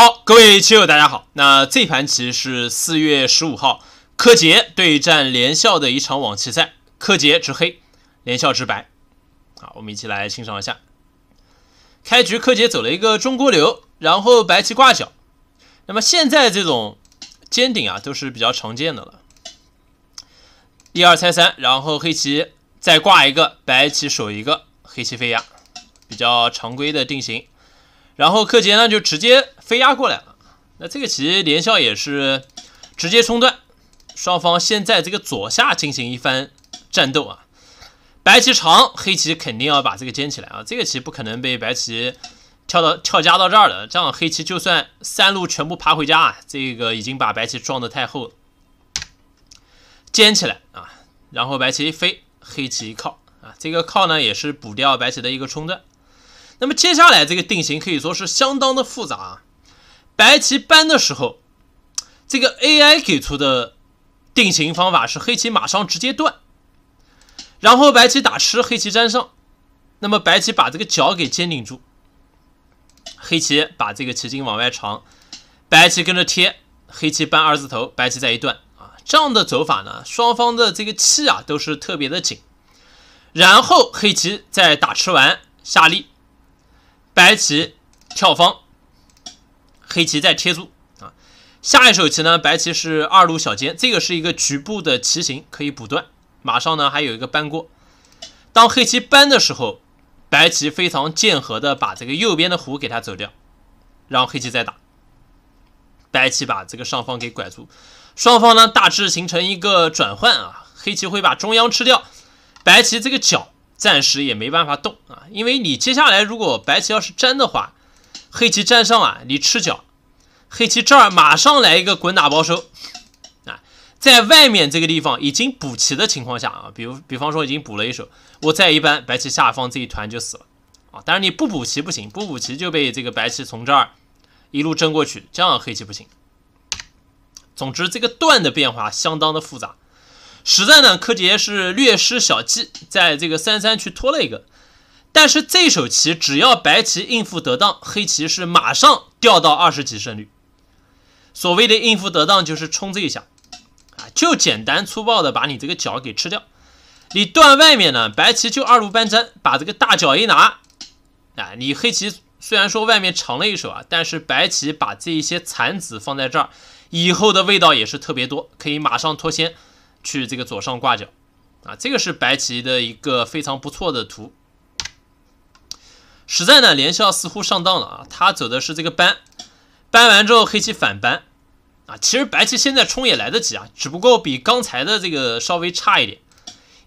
好，各位棋友，大家好。那这盘棋是四月十五号柯洁对战连笑的一场网棋赛。柯洁执黑，连笑执白。好，我们一起来欣赏一下。开局柯洁走了一个中锅流，然后白棋挂角。那么现在这种尖顶啊，都是比较常见的了。一二拆三，然后黑棋再挂一个，白棋守一个，黑棋飞压，比较常规的定型。然后柯洁呢，就直接。飞压过来了，那这个棋连笑也是直接冲断。双方先在这个左下进行一番战斗啊，白棋长，黑棋肯定要把这个尖起来啊。这个棋不可能被白棋跳到跳加到这儿了，这样黑棋就算三路全部爬回家啊，这个已经把白棋撞得太厚了，尖起来啊，然后白棋一飞，黑棋一靠啊，这个靠呢也是补掉白棋的一个冲断。那么接下来这个定型可以说是相当的复杂啊。白棋搬的时候，这个 AI 给出的定型方法是黑棋马上直接断，然后白棋打吃，黑棋粘上，那么白棋把这个角给尖顶住，黑棋把这个棋筋往外长，白棋跟着贴，黑棋搬二字头，白棋再一断啊，这样的走法呢，双方的这个气啊都是特别的紧，然后黑棋再打吃完下力，白棋跳方。黑棋在贴住啊，下一手棋呢，白棋是二路小尖，这个是一个局部的棋形，可以补断。马上呢还有一个搬锅。当黑棋搬的时候，白棋非常剑合的把这个右边的虎给它走掉，然后黑棋再打。白棋把这个上方给拐住，双方呢大致形成一个转换啊。黑棋会把中央吃掉，白棋这个角暂时也没办法动啊，因为你接下来如果白棋要是粘的话。黑棋粘上啊，你吃角，黑棋这儿马上来一个滚打包收啊，在外面这个地方已经补棋的情况下啊，比如比方说已经补了一手，我再一扳，白棋下方这一团就死了啊。当然你不补棋不行，不补棋就被这个白棋从这儿一路争过去，这样黑棋不行。总之这个段的变化相当的复杂，实战呢柯洁是略施小计，在这个三三去拖了一个。但是这手棋，只要白棋应付得当，黑棋是马上掉到二十几胜率。所谓的应付得当，就是冲这一下啊，就简单粗暴的把你这个角给吃掉。你断外面呢，白棋就二路搬粘，把这个大角一拿啊。你黑棋虽然说外面长了一手啊，但是白棋把这一些残子放在这儿，以后的味道也是特别多，可以马上脱先去这个左上挂角啊。这个是白棋的一个非常不错的图。实在呢，连笑似乎上当了啊！他走的是这个搬，搬完之后黑棋反搬，啊，其实白棋现在冲也来得及啊，只不过比刚才的这个稍微差一点，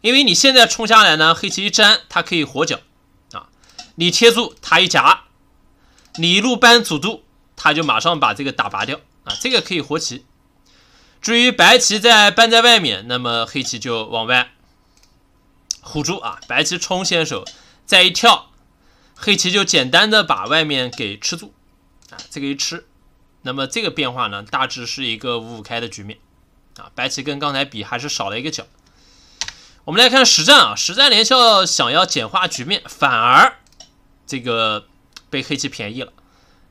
因为你现在冲下来呢，黑棋一粘，它可以活脚，啊，你贴住它一夹，你一路搬阻度，它就马上把这个打拔掉啊，这个可以活棋。至于白棋在搬在外面，那么黑棋就往外护住啊，白棋冲先手，再一跳。黑棋就简单的把外面给吃住，啊，这个一吃，那么这个变化呢，大致是一个五五开的局面，啊，白棋跟刚才比还是少了一个角。我们来看实战啊，实战连笑想要简化局面，反而这个被黑棋便宜了。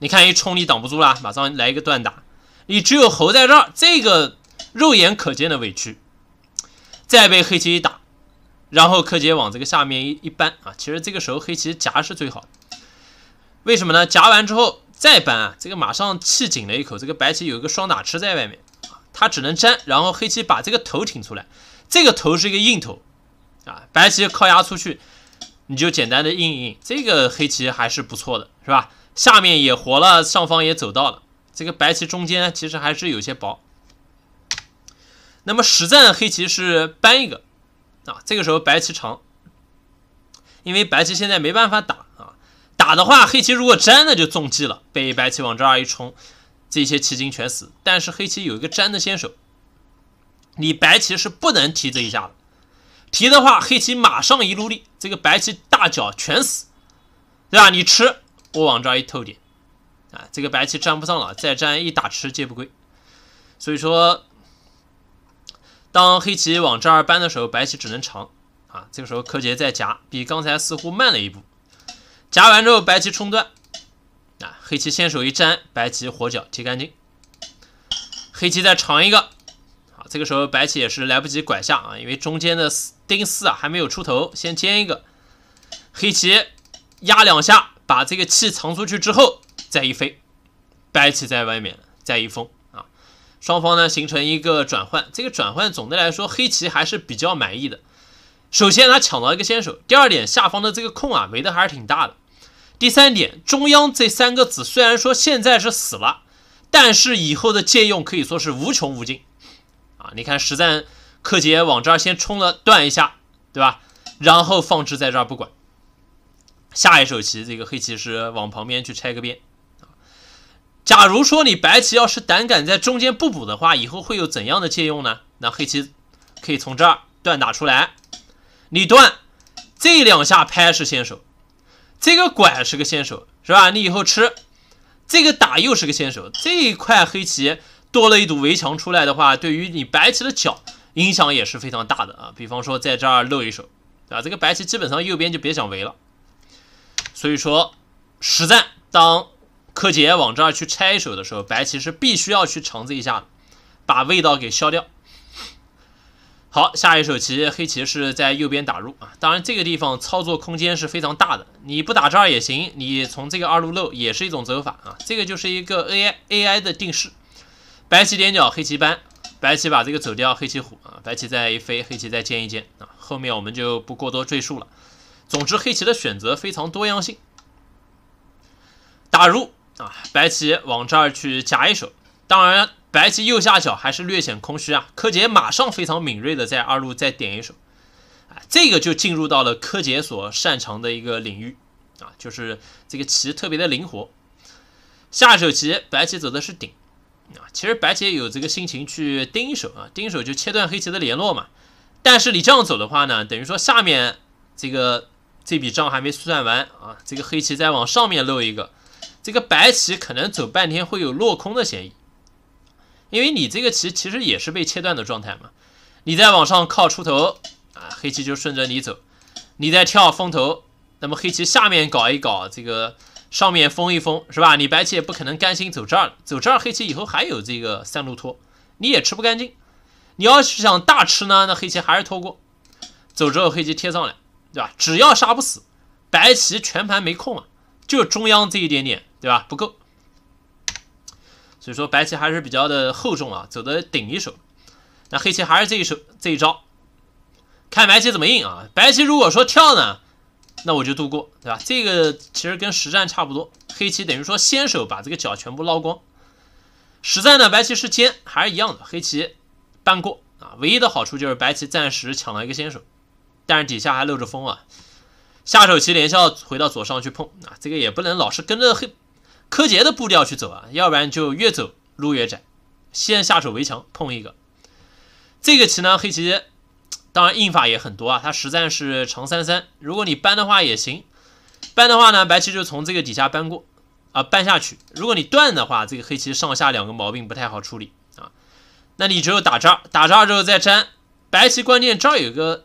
你看一冲你挡不住了，马上来一个断打，你只有猴在这儿，这个肉眼可见的委屈，再被黑棋一打。然后柯洁往这个下面一一扳啊，其实这个时候黑棋夹是最好的，为什么呢？夹完之后再扳啊，这个马上气紧了一口，这个白棋有一个双打吃在外面它只能粘，然后黑棋把这个头挺出来，这个头是一个硬头啊，白棋靠压出去，你就简单的一硬，这个黑棋还是不错的，是吧？下面也活了，上方也走到了，这个白棋中间其实还是有些薄，那么实战黑棋是扳一个。啊，这个时候白棋长，因为白棋现在没办法打啊，打的话黑棋如果粘，的就中计了，被白棋往这儿一冲，这些棋筋全死。但是黑棋有一个粘的先手，你白棋是不能提这一下的，提的话黑棋马上一路力，这个白棋大脚全死，对吧？你吃，我往这儿一透点，啊，这个白棋粘不上了，再粘一打吃皆不归，所以说。当黑棋往这儿搬的时候，白棋只能长啊。这个时候柯洁在夹，比刚才似乎慢了一步。夹完之后，白棋冲断，啊，黑棋先手一粘，白棋活脚踢干净。黑棋再长一个，啊，这个时候白棋也是来不及拐下啊，因为中间的钉四啊还没有出头，先尖一个。黑棋压两下，把这个气藏出去之后再一飞，白棋在外面再一封。双方呢形成一个转换，这个转换总的来说黑棋还是比较满意的。首先他抢到一个先手，第二点下方的这个空啊围的还是挺大的。第三点中央这三个子虽然说现在是死了，但是以后的借用可以说是无穷无尽啊！你看实战柯洁往这儿先冲了断一下，对吧？然后放置在这儿不管，下一手棋这个黑棋是往旁边去拆个边。假如说你白棋要是胆敢在中间不补的话，以后会有怎样的借用呢？那黑棋可以从这儿断打出来，你断这两下拍是先手，这个拐是个先手，是吧？你以后吃这个打又是个先手，这一块黑棋多了一堵围墙出来的话，对于你白棋的角影响也是非常大的啊！比方说在这儿露一手，对吧？这个白棋基本上右边就别想围了。所以说实战当。柯洁往这儿去拆一手的时候，白棋是必须要去尝子一下，把味道给消掉。好，下一手棋，黑棋是在右边打入啊。当然，这个地方操作空间是非常大的，你不打这儿也行，你从这个二路漏也是一种走法啊。这个就是一个 AI AI 的定式，白棋点角，黑棋搬，白棋把这个走掉，黑棋虎啊，白棋再一飞，黑棋再尖一尖啊。后面我们就不过多赘述了。总之，黑棋的选择非常多样性，打入。啊，白棋往这儿去夹一手，当然，白棋右下角还是略显空虚啊。柯洁马上非常敏锐的在二路再点一手，啊，这个就进入到了柯洁所擅长的一个领域啊，就是这个棋特别的灵活。下手棋，白棋走的是顶啊，其实白棋有这个心情去盯一手啊，盯一手就切断黑棋的联络嘛。但是你这样走的话呢，等于说下面这个这笔账还没算完啊，这个黑棋再往上面漏一个。这个白棋可能走半天会有落空的嫌疑，因为你这个棋其实也是被切断的状态嘛。你再往上靠出头啊，黑棋就顺着你走。你再跳封头，那么黑棋下面搞一搞，这个上面封一封，是吧？你白棋也不可能甘心走这儿，走这儿黑棋以后还有这个三路拖，你也吃不干净。你要是想大吃呢，那黑棋还是拖过，走之后黑棋贴上来，对吧？只要杀不死，白棋全盘没空啊。就中央这一点点，对吧？不够，所以说白棋还是比较的厚重啊，走的顶一手。那黑棋还是这一手这一招，看白棋怎么应啊？白棋如果说跳呢，那我就度过，对吧？这个其实跟实战差不多。黑棋等于说先手把这个角全部捞光，实战呢白棋是尖，还是一样的，黑棋搬过啊。唯一的好处就是白棋暂时抢了一个先手，但是底下还漏着风啊。下手棋，连消回到左上去碰啊，这个也不能老是跟着黑柯洁的步调去走啊，要不然就越走路越窄。先下手为强，碰一个。这个棋呢，黑棋当然硬法也很多啊，它实战是长三三。如果你搬的话也行，搬的话呢，白棋就从这个底下搬过啊，搬下去。如果你断的话，这个黑棋上下两个毛病不太好处理啊，那你只有打儿，打儿之后再粘。白棋关键儿有个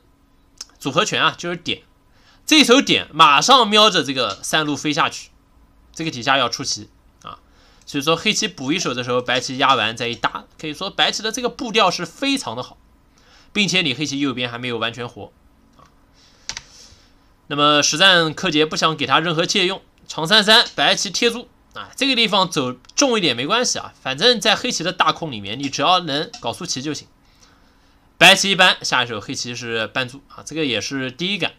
组合拳啊，就是点。这一手点马上瞄着这个三路飞下去，这个底下要出棋啊，所以说黑棋补一手的时候，白棋压完再一搭，可以说白棋的这个步调是非常的好，并且你黑棋右边还没有完全活啊。那么实战柯洁不想给他任何借用，长三三，白棋贴住啊，这个地方走重一点没关系啊，反正在黑棋的大空里面，你只要能搞出棋就行。白棋一般下一手黑棋是扳住啊，这个也是第一感。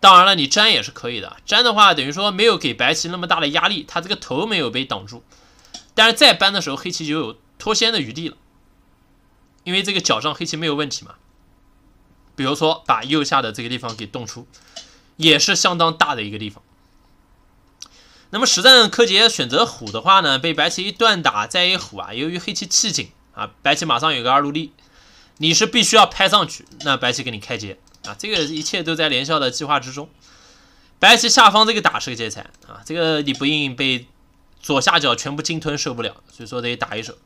当然了，你粘也是可以的。粘的话，等于说没有给白棋那么大的压力，他这个头没有被挡住。但是再搬的时候，黑棋就有脱先的余地了，因为这个脚上黑棋没有问题嘛。比如说把右下的这个地方给动出，也是相当大的一个地方。那么实战柯洁选择虎的话呢，被白棋一断打再一虎啊，由于黑棋气紧啊，白棋马上有个二路力，你是必须要拍上去，那白棋给你开劫。啊，这个一切都在联校的计划之中。白棋下方这个打是个劫财啊，这个你不应被左下角全部鲸吞受不了，所以说得打一手。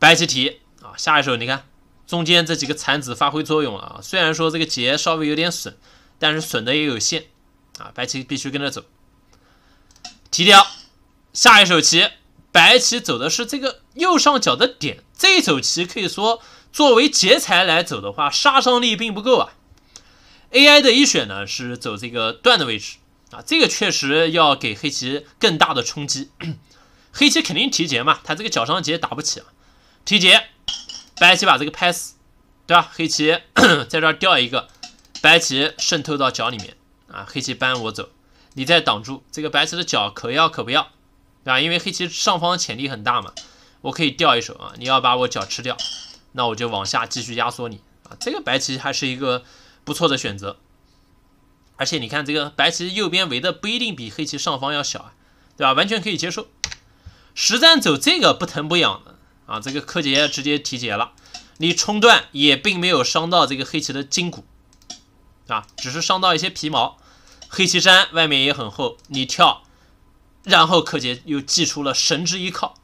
白棋提啊，下一手你看中间这几个残子发挥作用了啊。虽然说这个劫稍微有点损，但是损的也有限啊。白棋必须跟着走，提掉。下一手棋，白棋走的是这个右上角的点。这一手棋可以说作为劫财来走的话，杀伤力并不够啊。AI 的一选呢是走这个断的位置啊，这个确实要给黑棋更大的冲击，黑棋肯定提劫嘛，他这个角上劫打不起啊，提劫，白棋把这个拍死，对吧？黑棋 在这掉一个，白棋渗透到角里面啊，黑棋搬我走，你再挡住这个白棋的角可要可不要，对吧？因为黑棋上方潜力很大嘛，我可以掉一手啊，你要把我角吃掉，那我就往下继续压缩你啊，这个白棋还是一个。不错的选择，而且你看这个白棋右边围的不一定比黑棋上方要小啊，对吧？完全可以接受。实战走这个不疼不痒的啊，这个柯洁直接提劫了，你冲断也并没有伤到这个黑棋的筋骨啊，只是伤到一些皮毛。黑棋山外面也很厚，你跳，然后柯洁又祭出了神之依靠，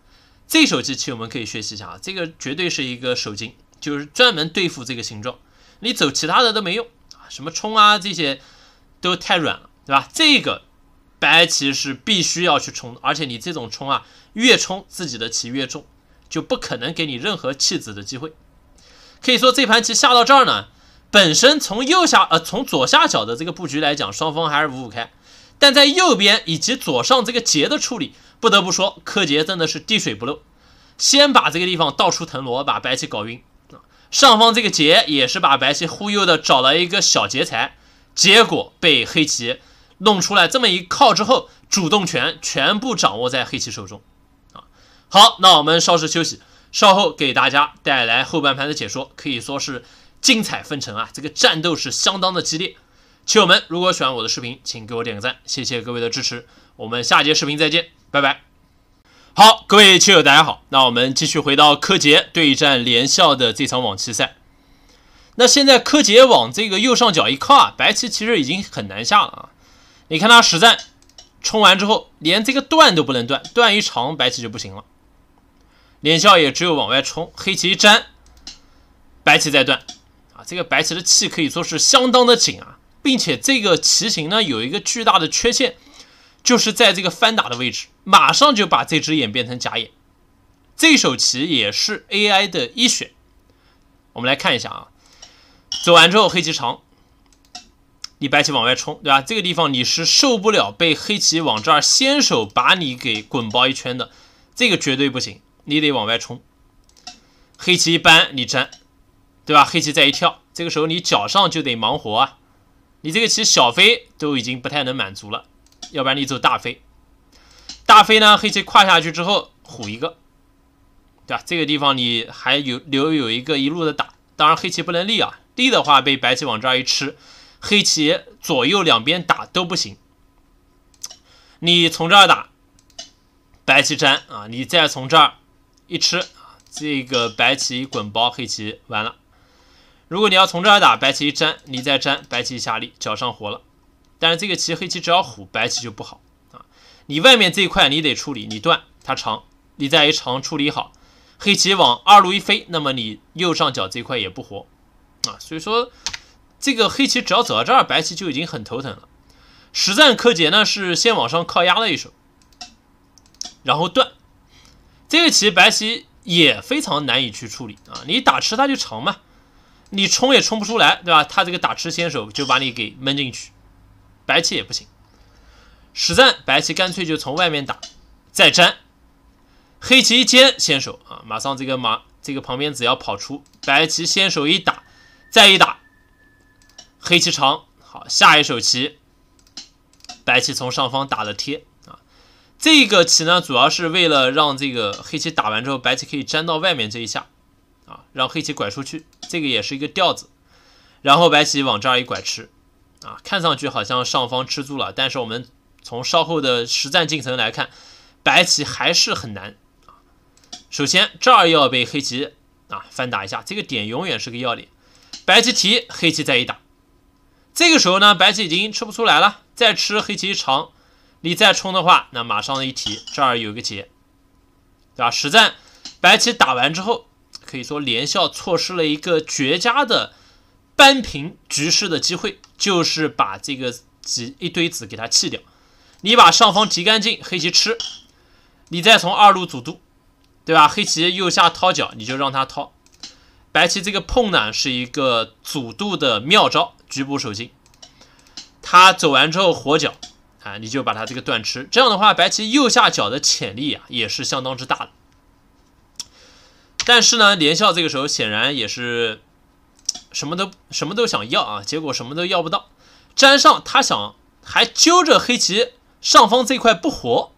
这手棋棋我们可以学习一下啊，这个绝对是一个手筋，就是专门对付这个形状。你走其他的都没用啊，什么冲啊这些都太软了，对吧？这个白棋是必须要去冲，而且你这种冲啊，越冲自己的棋越重，就不可能给你任何弃子的机会。可以说这盘棋下到这儿呢，本身从右下呃从左下角的这个布局来讲，双方还是五五开，但在右边以及左上这个劫的处理，不得不说柯洁真的是滴水不漏，先把这个地方到处藤萝，把白棋搞晕。上方这个劫也是把白棋忽悠的找了一个小劫财，结果被黑棋弄出来这么一靠之后，主动权全部掌握在黑棋手中。啊，好，那我们稍事休息，稍后给大家带来后半盘的解说，可以说是精彩纷呈啊，这个战斗是相当的激烈。棋友们，如果喜欢我的视频，请给我点个赞，谢谢各位的支持。我们下节视频再见，拜拜。好，各位棋友，大家好。那我们继续回到柯洁对战连笑的这场网棋赛。那现在柯洁往这个右上角一靠啊，白棋其实已经很难下了啊。你看他实战冲完之后，连这个断都不能断，断一长白棋就不行了。连笑也只有往外冲，黑棋一粘，白棋再断啊。这个白棋的气可以说是相当的紧啊，并且这个棋形呢有一个巨大的缺陷。就是在这个翻打的位置，马上就把这只眼变成假眼。这手棋也是 AI 的一选。我们来看一下啊，走完之后黑棋长，你白棋往外冲，对吧？这个地方你是受不了被黑棋往这儿先手把你给滚包一圈的，这个绝对不行，你得往外冲。黑棋一扳你粘，对吧？黑棋再一跳，这个时候你脚上就得忙活啊，你这个棋小飞都已经不太能满足了。要不然你走大飞，大飞呢？黑棋跨下去之后虎一个，对吧？这个地方你还有留有一个一路的打，当然黑棋不能立啊，立的话被白棋往这儿一吃，黑棋左右两边打都不行。你从这儿打，白棋粘啊，你再从这儿一吃这个白棋一滚包，黑棋完了。如果你要从这儿打，白棋一粘，你再粘，白棋下力脚上活了。但是这个棋黑棋只要虎，白棋就不好啊！你外面这一块你得处理，你断它长，你再一长处理好，黑棋往二路一飞，那么你右上角这块也不活啊！所以说这个黑棋只要走到这儿，白棋就已经很头疼了。实战柯洁呢是先往上靠压了一手，然后断这个棋，白棋也非常难以去处理啊！你打吃它就长嘛，你冲也冲不出来，对吧？他这个打吃先手就把你给闷进去。白棋也不行，实战白棋干脆就从外面打，再粘。黑棋一尖先手啊，马上这个马这个旁边子要跑出，白棋先手一打，再一打，黑棋长。好，下一手棋，白棋从上方打了贴啊，这个棋呢主要是为了让这个黑棋打完之后，白棋可以粘到外面这一下啊，让黑棋拐出去，这个也是一个调子。然后白棋往这儿一拐吃。啊，看上去好像上方吃住了，但是我们从稍后的实战进程来看，白棋还是很难啊。首先这儿要被黑棋啊翻打一下，这个点永远是个要点。白棋提，黑棋再一打，这个时候呢，白棋已经吃不出来了。再吃黑棋一长，你再冲的话，那马上一提，这儿有个结，对吧？实战白棋打完之后，可以说连笑错失了一个绝佳的。扳平局势的机会就是把这个几一堆子给它弃掉，你把上方提干净，黑棋吃，你再从二路阻渡，对吧？黑棋右下掏角，你就让他掏，白棋这个碰呢是一个阻渡的妙招，局部守进，他走完之后活角啊，你就把他这个断吃，这样的话，白棋右下角的潜力啊也是相当之大的。但是呢，连笑这个时候显然也是。什么都什么都想要啊，结果什么都要不到。粘上他想还揪着黑棋上方这块不活，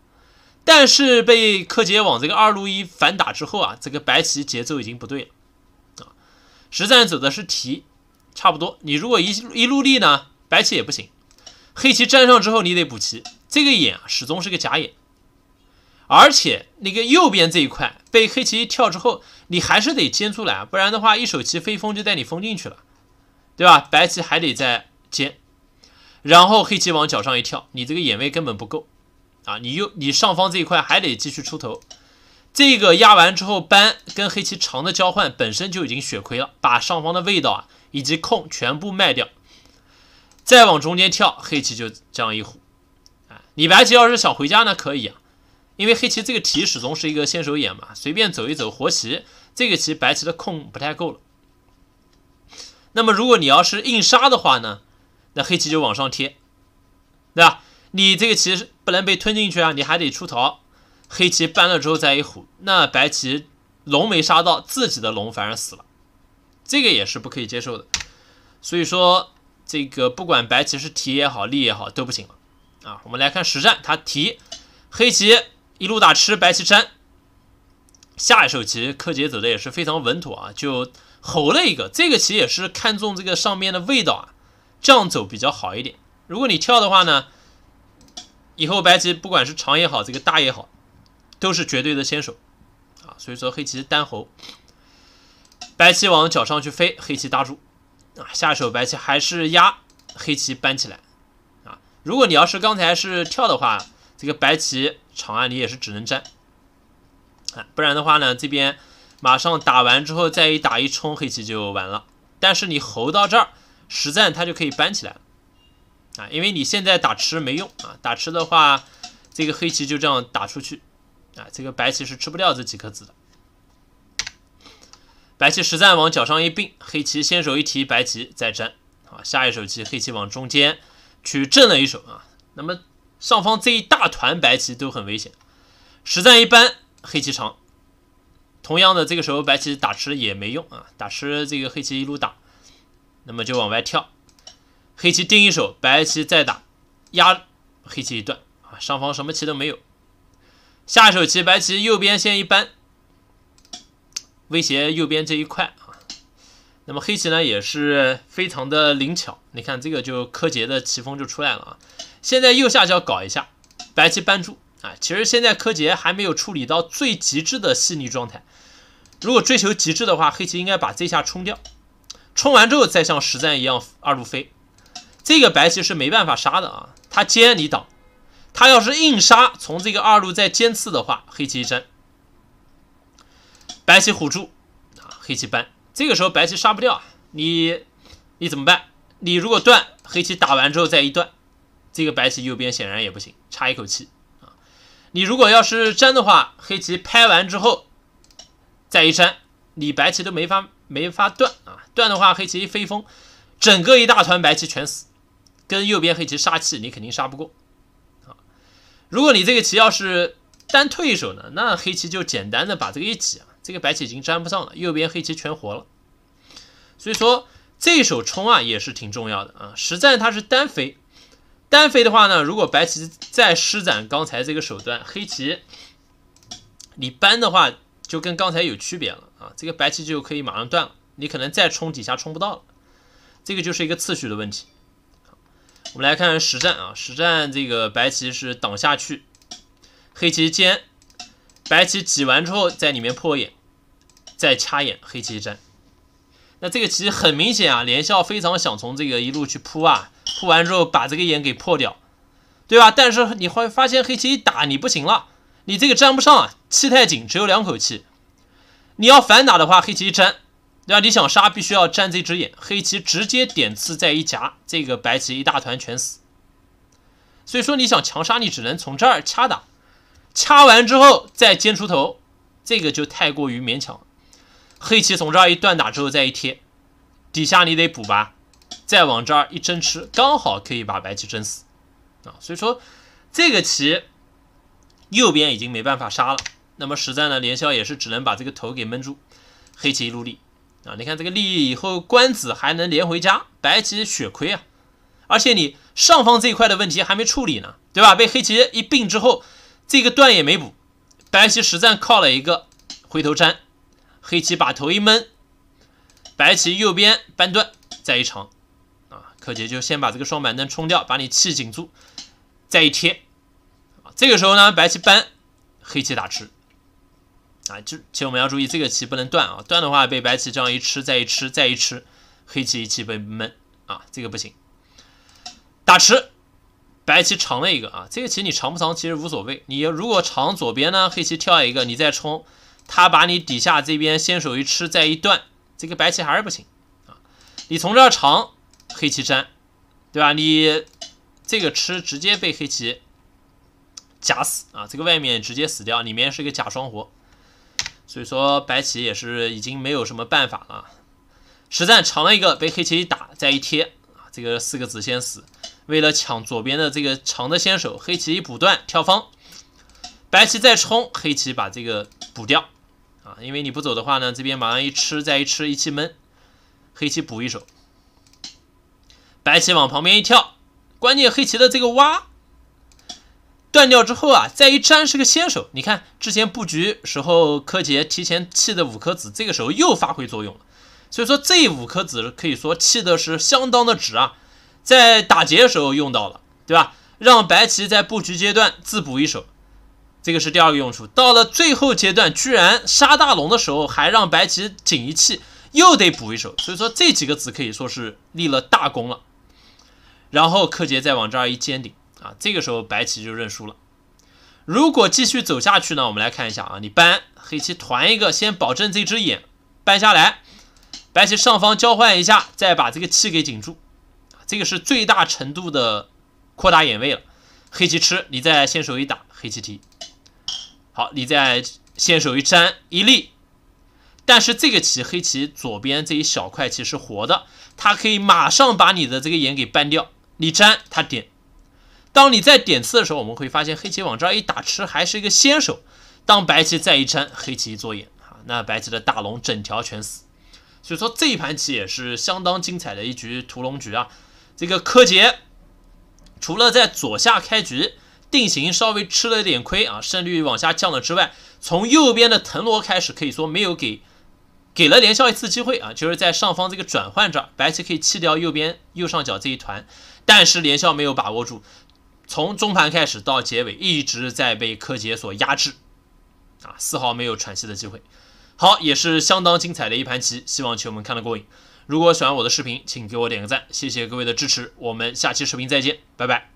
但是被柯洁往这个二路一反打之后啊，这个白棋节奏已经不对了啊。实战走的是提，差不多。你如果一一路力呢，白棋也不行。黑棋粘上之后，你得补棋。这个眼始终是个假眼，而且那个右边这一块被黑棋一跳之后。你还是得尖出来，不然的话，一手棋飞封就带你封进去了，对吧？白棋还得再尖，然后黑棋往角上一跳，你这个眼位根本不够啊！你又你上方这一块还得继续出头，这个压完之后扳跟黑棋长的交换本身就已经血亏了，把上方的味道啊以及空全部卖掉，再往中间跳，黑棋就这样一虎啊！你白棋要是想回家呢，可以啊，因为黑棋这个提始终是一个先手眼嘛，随便走一走活棋。这个棋白棋的空不太够了，那么如果你要是硬杀的话呢，那黑棋就往上贴，对吧？你这个棋不能被吞进去啊，你还得出逃。黑棋搬了之后再一虎，那白棋龙没杀到，自己的龙反而死了，这个也是不可以接受的。所以说这个不管白棋是提也好，立也好都不行了啊。我们来看实战，他提黑棋一路打吃，白棋粘。下一手棋柯洁走的也是非常稳妥啊，就侯了一个，这个棋也是看中这个上面的味道啊，这样走比较好一点。如果你跳的话呢，以后白棋不管是长也好，这个大也好，都是绝对的先手啊，所以说黑棋单侯，白棋往角上去飞，黑棋搭住啊，下一手白棋还是压黑棋搬起来啊。如果你要是刚才是跳的话，这个白棋长按你也是只能粘。不然的话呢，这边马上打完之后再一打一冲，黑棋就完了。但是你侯到这儿，实战他就可以扳起来啊，因为你现在打吃没用啊，打吃的话，这个黑棋就这样打出去啊，这个白棋是吃不掉这几颗子的。白棋实战往脚上一并，黑棋先手一提，白棋再粘。啊，下一手棋，黑棋往中间去震了一手啊，那么上方这一大团白棋都很危险，实战一般。黑棋长，同样的，这个时候白棋打吃也没用啊，打吃这个黑棋一路打，那么就往外跳，黑棋定一手，白棋再打，压黑棋一段啊，上方什么棋都没有，下一手棋白棋右边先一扳，威胁右边这一块啊，那么黑棋呢也是非常的灵巧，你看这个就柯洁的棋风就出来了啊，现在右下角搞一下，白棋扳住。啊，其实现在柯洁还没有处理到最极致的细腻状态。如果追求极致的话，黑棋应该把这下冲掉，冲完之后再像实战一样二路飞。这个白棋是没办法杀的啊，他尖你挡，他要是硬杀，从这个二路再尖刺的话，黑棋一粘，白棋虎住啊，黑棋扳。这个时候白棋杀不掉，你你怎么办？你如果断，黑棋打完之后再一断，这个白棋右边显然也不行，差一口气。你如果要是粘的话，黑棋拍完之后再一粘，你白棋都没法没法断啊！断的话，黑棋一飞风，整个一大团白棋全死，跟右边黑棋杀气，你肯定杀不过啊！如果你这个棋要是单退一手呢，那黑棋就简单的把这个一挤啊，这个白棋已经粘不上了，右边黑棋全活了。所以说这一手冲啊也是挺重要的啊！实战它是单飞。单飞的话呢，如果白棋再施展刚才这个手段，黑棋你搬的话，就跟刚才有区别了啊！这个白棋就可以马上断了，你可能再冲几下冲不到了。这个就是一个次序的问题。我们来看实战啊，实战这个白棋是挡下去，黑棋尖，白棋挤完之后在里面破眼，再掐眼，黑棋粘。那这个棋很明显啊，连笑非常想从这个一路去扑啊，扑完之后把这个眼给破掉，对吧？但是你会发现黑棋一打你不行了，你这个粘不上啊，气太紧，只有两口气。你要反打的话，黑棋一粘，对吧？你想杀必须要粘这只眼，黑棋直接点刺再一夹，这个白棋一大团全死。所以说你想强杀，你只能从这儿掐打，掐完之后再尖出头，这个就太过于勉强。黑棋从这儿一断打之后再一贴，底下你得补吧，再往这儿一蒸吃，刚好可以把白棋蒸死啊。所以说这个棋右边已经没办法杀了，那么实战呢，连消也是只能把这个头给闷住。黑棋一立啊，你看这个立以后官子还能连回家，白棋血亏啊。而且你上方这一块的问题还没处理呢，对吧？被黑棋一并之后，这个断也没补，白棋实战靠了一个回头粘。黑棋把头一闷，白棋右边扳断，再一长，啊，柯洁就先把这个双板凳冲掉，把你气紧住，再一贴，啊，这个时候呢，白棋扳，黑棋打吃，啊，就其实我们要注意这个棋不能断啊，断的话被白棋这样一吃再一吃再一吃，黑棋一气被闷啊，这个不行，打吃，白棋长了一个啊，这个棋你长不长其实无所谓，你如果长左边呢，黑棋跳一个，你再冲。他把你底下这边先手一吃再一断，这个白棋还是不行啊！你从这儿长黑棋粘，对吧？你这个吃直接被黑棋夹死啊！这个外面直接死掉，里面是一个假双活，所以说白棋也是已经没有什么办法了。实战长了一个，被黑棋一打再一贴啊，这个四个子先死。为了抢左边的这个长的先手，黑棋一补断跳方，白棋再冲，黑棋把这个补掉。啊，因为你不走的话呢，这边马上一吃再一吃，一气闷，黑棋补一手，白棋往旁边一跳，关键黑棋的这个挖断掉之后啊，再一粘是个先手。你看之前布局时候柯洁提前弃的五颗子，这个时候又发挥作用了，所以说这五颗子可以说弃的是相当的值啊，在打劫的时候用到了，对吧？让白棋在布局阶段自补一手。这个是第二个用处，到了最后阶段，居然杀大龙的时候还让白棋紧一气，又得补一手，所以说这几个子可以说是立了大功了。然后柯洁再往这儿一尖顶啊，这个时候白棋就认输了。如果继续走下去呢，我们来看一下啊，你搬黑棋团一个，先保证这只眼搬下来，白棋上方交换一下，再把这个气给紧住，这个是最大程度的扩大眼位了。黑棋吃，你再先手一打，黑棋提。好，你在先手一粘一立，但是这个棋黑棋左边这一小块棋是活的，它可以马上把你的这个眼给扳掉。你粘，它点。当你再点刺的时候，我们会发现黑棋往这一打吃还是一个先手。当白棋再一粘，黑棋一做眼啊，那白棋的大龙整条全死。所以说这一盘棋也是相当精彩的一局屠龙局啊。这个柯洁除了在左下开局。定型稍微吃了一点亏啊，胜率往下降了之外，从右边的藤萝开始，可以说没有给给了连笑一次机会啊，就是在上方这个转换这儿，白棋可以弃掉右边右上角这一团，但是连笑没有把握住，从中盘开始到结尾一直在被柯洁所压制，啊，丝毫没有喘息的机会。好，也是相当精彩的一盘棋，希望球友们看得过瘾。如果喜欢我的视频，请给我点个赞，谢谢各位的支持，我们下期视频再见，拜拜。